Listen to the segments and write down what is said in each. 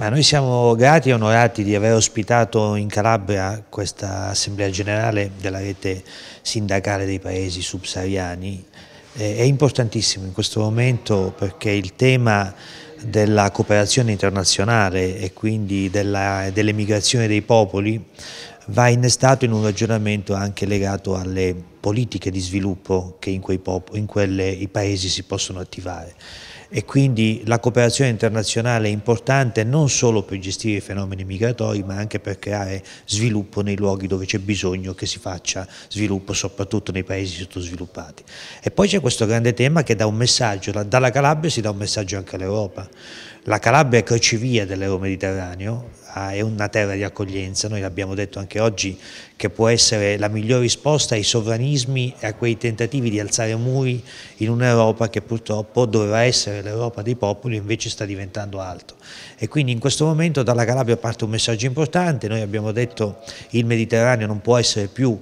Ma noi siamo grati e onorati di aver ospitato in Calabria questa Assemblea Generale della rete sindacale dei paesi subsahariani. Eh, è importantissimo in questo momento perché il tema della cooperazione internazionale e quindi dell'emigrazione dei popoli va innestato in un ragionamento anche legato alle politiche di sviluppo che in quei, in quelle, paesi si possono attivare e quindi la cooperazione internazionale è importante non solo per gestire i fenomeni migratori ma anche per creare sviluppo nei luoghi dove c'è bisogno che si faccia sviluppo soprattutto nei paesi sottosviluppati e poi c'è questo grande tema che dà un messaggio dalla Calabria si dà un messaggio anche all'Europa la Calabria è crocevia dell'Euro-Mediterraneo Ah, è una terra di accoglienza, noi l'abbiamo detto anche oggi, che può essere la migliore risposta ai sovranismi e a quei tentativi di alzare muri in un'Europa che purtroppo doveva essere l'Europa dei popoli e invece sta diventando altro. E quindi in questo momento dalla Calabria parte un messaggio importante, noi abbiamo detto che il Mediterraneo non può essere più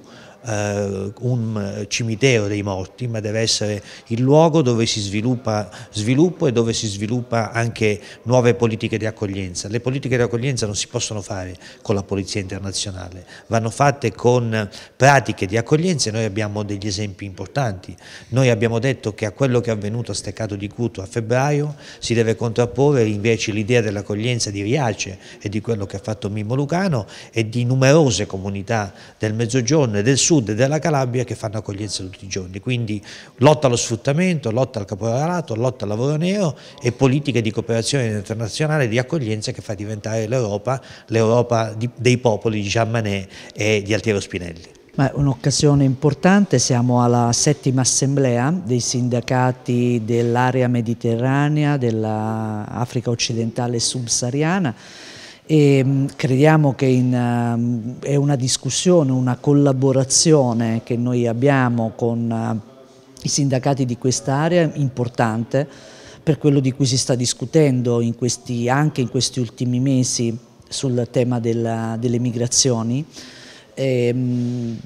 eh, un eh, cimitero dei morti, ma deve essere il luogo dove si sviluppa sviluppo e dove si sviluppa anche nuove politiche di accoglienza. Le politiche di accoglienza non si possono fare con la polizia internazionale, vanno fatte con pratiche di accoglienza e noi abbiamo degli esempi importanti. Noi abbiamo detto che a quello che è avvenuto a Steccato di Cuto a febbraio si deve contrapporre invece l'idea dell'accoglienza di Riace e di quello che ha fatto Mimmo Lucano e di numerose comunità del Mezzogiorno e del Sud sud della Calabria che fanno accoglienza tutti i giorni, quindi lotta allo sfruttamento, lotta al caporalato, lotta al lavoro nero e politiche di cooperazione internazionale di accoglienza che fa diventare l'Europa l'Europa dei popoli di Jean Manet e di Altiero Spinelli. Ma è un'occasione importante, siamo alla settima assemblea dei sindacati dell'area mediterranea, dell'Africa occidentale subsahariana, e mm, crediamo che in, uh, è una discussione, una collaborazione che noi abbiamo con uh, i sindacati di quest'area importante per quello di cui si sta discutendo in questi, anche in questi ultimi mesi sul tema della, delle migrazioni. E, um,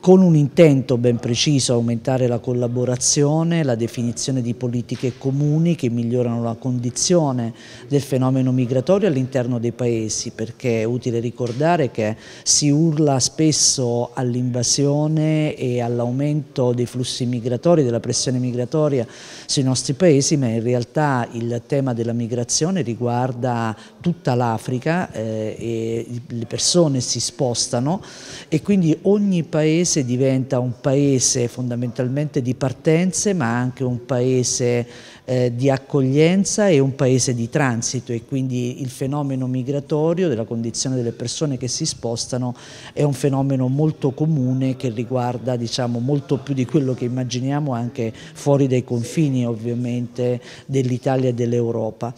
con un intento ben preciso, aumentare la collaborazione, la definizione di politiche comuni che migliorano la condizione del fenomeno migratorio all'interno dei paesi, perché è utile ricordare che si urla spesso all'invasione e all'aumento dei flussi migratori, della pressione migratoria sui nostri paesi, ma in realtà il tema della migrazione riguarda tutta l'Africa eh, e le persone si spostano e quindi ogni paese paese diventa un paese fondamentalmente di partenze ma anche un paese eh, di accoglienza e un paese di transito e quindi il fenomeno migratorio della condizione delle persone che si spostano è un fenomeno molto comune che riguarda diciamo, molto più di quello che immaginiamo anche fuori dai confini ovviamente dell'Italia e dell'Europa.